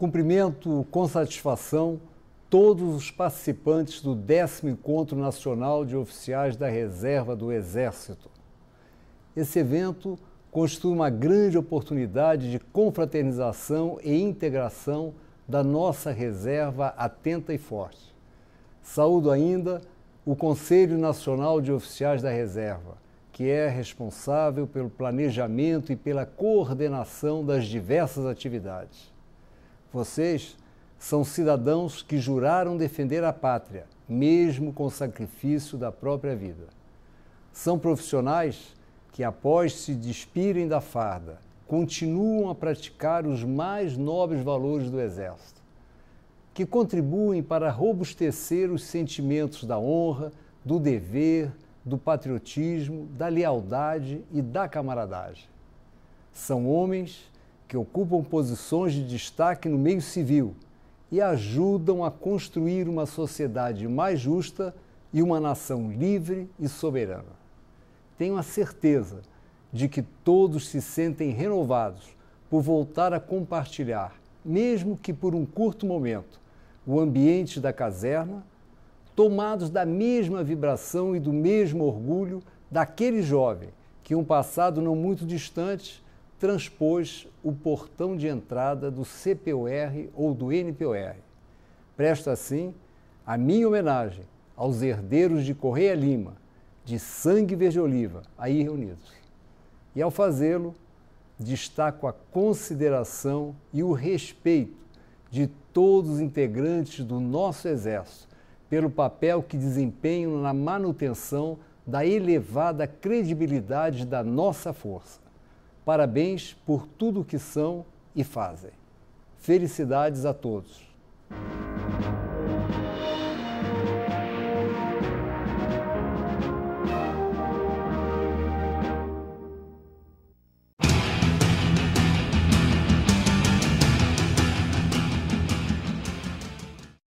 Cumprimento com satisfação todos os participantes do décimo Encontro Nacional de Oficiais da Reserva do Exército. Esse evento constitui uma grande oportunidade de confraternização e integração da nossa reserva atenta e forte. Saúdo ainda o Conselho Nacional de Oficiais da Reserva, que é responsável pelo planejamento e pela coordenação das diversas atividades. Vocês são cidadãos que juraram defender a pátria, mesmo com sacrifício da própria vida. São profissionais que, após se despirem da farda, continuam a praticar os mais nobres valores do Exército, que contribuem para robustecer os sentimentos da honra, do dever, do patriotismo, da lealdade e da camaradagem. São homens que ocupam posições de destaque no meio civil e ajudam a construir uma sociedade mais justa e uma nação livre e soberana. Tenho a certeza de que todos se sentem renovados por voltar a compartilhar, mesmo que por um curto momento, o ambiente da caserna, tomados da mesma vibração e do mesmo orgulho daquele jovem que, um passado não muito distante, transpôs o portão de entrada do CPUR ou do NPUR. Presta assim a minha homenagem aos herdeiros de Correia Lima, de sangue verde oliva, aí reunidos. E ao fazê-lo, destaco a consideração e o respeito de todos os integrantes do nosso Exército pelo papel que desempenham na manutenção da elevada credibilidade da nossa força. Parabéns por tudo o que são e fazem. Felicidades a todos.